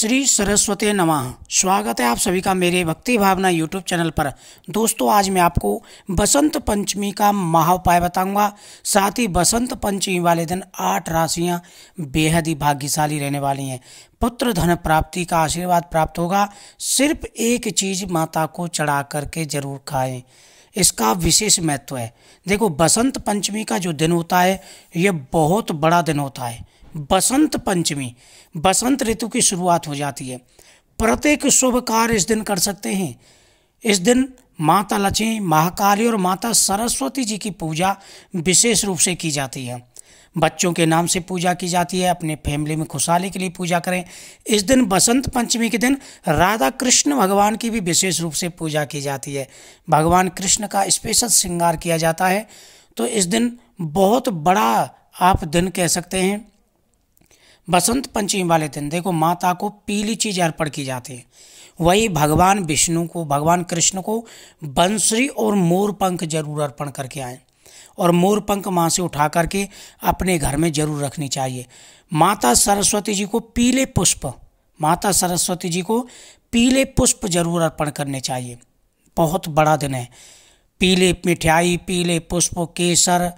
श्री सरस्वती नमः स्वागत है आप सभी का मेरे भक्ति भावना यूट्यूब चैनल पर दोस्तों आज मैं आपको बसंत पंचमी का उपाय बताऊंगा साथ ही बसंत पंचमी वाले दिन आठ राशियां बेहद ही भाग्यशाली रहने वाली हैं पुत्र धन प्राप्ति का आशीर्वाद प्राप्त होगा सिर्फ एक चीज माता को चढ़ा करके जरूर खाएं इसका विशेष महत्व है देखो बसंत पंचमी का जो दिन होता है यह बहुत बड़ा दिन होता है बसंत पंचमी बसंत ऋतु की शुरुआत हो जाती है प्रत्येक शुभ कार्य इस दिन कर सकते हैं इस दिन माता लक्ष्मी महाकाली और माता सरस्वती जी की पूजा विशेष रूप से की जाती है बच्चों के नाम से पूजा की जाती है अपने फैमिली में खुशहाली के लिए पूजा करें इस दिन बसंत पंचमी के दिन राधा कृष्ण भगवान की भी विशेष रूप से पूजा की जाती है भगवान कृष्ण का स्पेशल श्रृंगार किया जाता है तो इस दिन बहुत बड़ा आप दिन कह सकते हैं बसंत पंचमी वाले दिन देखो माता को पीली चीज अर्पण की जाती है वही भगवान विष्णु को भगवान कृष्ण को बंसरी और मोर पंख जरूर अर्पण करके आए और मोर पंख माँ से उठा करके अपने घर में जरूर रखनी चाहिए माता सरस्वती जी को पीले पुष्प माता सरस्वती जी को पीले पुष्प जरूर अर्पण करने चाहिए बहुत बड़ा दिन है पीले मिठाई पीले पुष्प केसर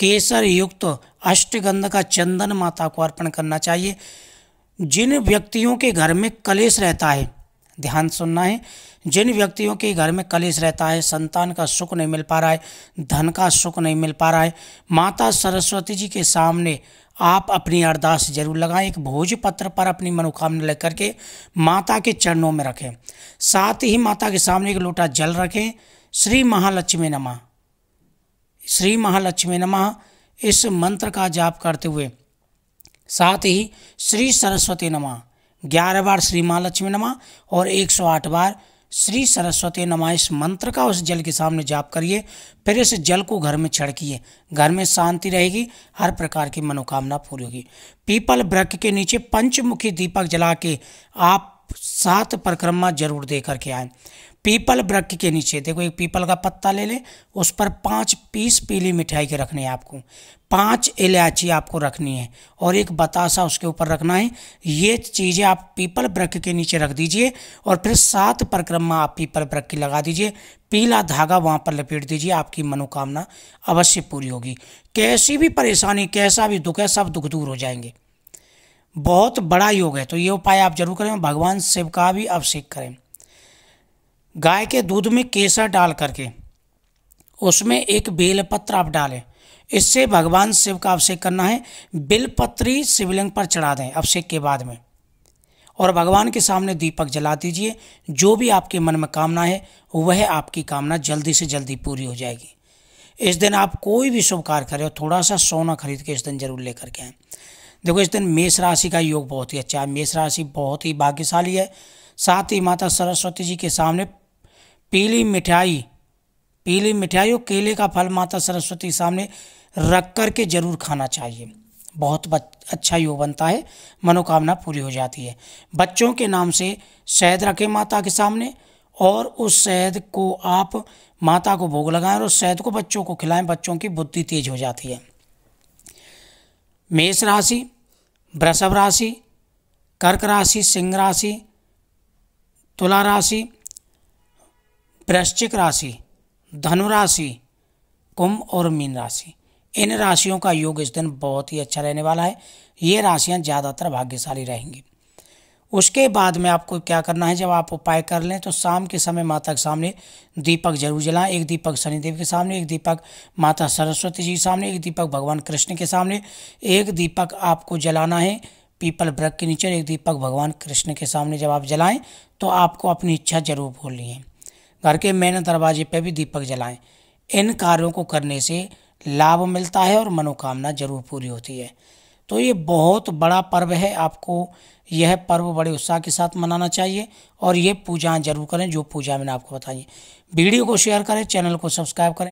केसर युक्त अष्टगंध का चंदन माता को अर्पण करना चाहिए जिन व्यक्तियों के घर में कलेश रहता है ध्यान सुनना है जिन व्यक्तियों के घर में कलेश रहता है संतान का सुख नहीं मिल पा रहा है धन का सुख नहीं मिल पा रहा है माता सरस्वती जी के सामने आप अपनी अरदास जरूर लगाएं एक भोजपत्र पर अपनी मनोकामना लेकर करके माता के चरणों में रखें साथ ही माता के सामने एक लोटा जल रखें श्री महालक्ष्मी नमा श्री महालक्ष्मी नमः इस मंत्र का जाप करते हुए साथ ही श्री सरस्वती नमः ग्यारह बार श्री महालक्ष्मी नमः और एक सौ आठ बार श्री सरस्वती नमः इस मंत्र का उस जल के सामने जाप करिए फिर इस जल को घर में छिड़किए घर में शांति रहेगी हर प्रकार की मनोकामना पूरी होगी पीपल वृक्ष के नीचे पंचमुखी दीपक जला के आप सात परिक्रमा जरूर दे करके आए पीपल वृक्ष के नीचे देखो एक पीपल का पत्ता ले लें उस पर पांच पीस पीली मिठाई के रखने हैं आपको पांच इलायची आपको रखनी है और एक बतासा उसके ऊपर रखना है ये चीज़ें आप पीपल वृक्ष के नीचे रख दीजिए और फिर सात परिक्रमा आप पीपल वृक्ष की लगा दीजिए पीला धागा वहाँ पर लपेट दीजिए आपकी मनोकामना अवश्य पूरी होगी कैसी भी परेशानी कैसा भी दुख है सब दुख दूर हो जाएंगे बहुत बड़ा योग है तो ये उपाय आप जरूर करें भगवान शिव का भी अभिषेक करें गाय के दूध में केसर डाल करके उसमें एक बेलपत्र आप डालें इससे भगवान शिव का अभिषेक करना है बिलपत्री शिवलिंग पर चढ़ा दें अभिषेक के बाद में और भगवान के सामने दीपक जला दीजिए जो भी आपके मन में कामना है वह आपकी कामना जल्दी से जल्दी पूरी हो जाएगी इस दिन आप कोई भी शुभ कार्य करें थोड़ा सा सोना खरीद के इस दिन जरूर लेकर के आए देखो इस दिन मेष राशि का योग बहुत ही अच्छा है मेष राशि बहुत ही भाग्यशाली है साथ ही माता सरस्वती जी के सामने पीली मिठाई पीली मिठाई और केले का फल माता सरस्वती के सामने रख कर के जरूर खाना चाहिए बहुत अच्छा योग बनता है मनोकामना पूरी हो जाती है बच्चों के नाम से शहद रखें माता के सामने और उस शहद को आप माता को भोग लगाएं और उस शहद को बच्चों को खिलाएं बच्चों की बुद्धि तेज हो जाती है मेष राशि वृषभ राशि कर्क राशि सिंह राशि तुला राशि वृश्चिक राशि धनु राशि कुंभ और मीन राशि इन राशियों का योग इस दिन बहुत ही अच्छा रहने वाला है ये राशियां ज़्यादातर भाग्यशाली रहेंगी उसके बाद में आपको क्या करना है जब आप उपाय कर लें तो शाम के समय माता के सामने दीपक जरूर जलाएं एक दीपक शनिदेव के सामने एक दीपक माता सरस्वती जी के सामने एक दीपक भगवान कृष्ण के सामने एक दीपक आपको जलाना है पीपल ब्रक के नीचे एक दीपक भगवान कृष्ण के सामने जब आप जलाएं तो आपको अपनी इच्छा जरूर भूलनी है घर के मेन दरवाजे पर भी दीपक जलाएं इन कार्यों को करने से लाभ मिलता है और मनोकामना जरूर पूरी होती है तो ये बहुत बड़ा पर्व है आपको यह पर्व बड़े उत्साह के साथ मनाना चाहिए और ये पूजा जरूर करें जो पूजा मैंने आपको बताई वीडियो को शेयर करें चैनल को सब्सक्राइब करें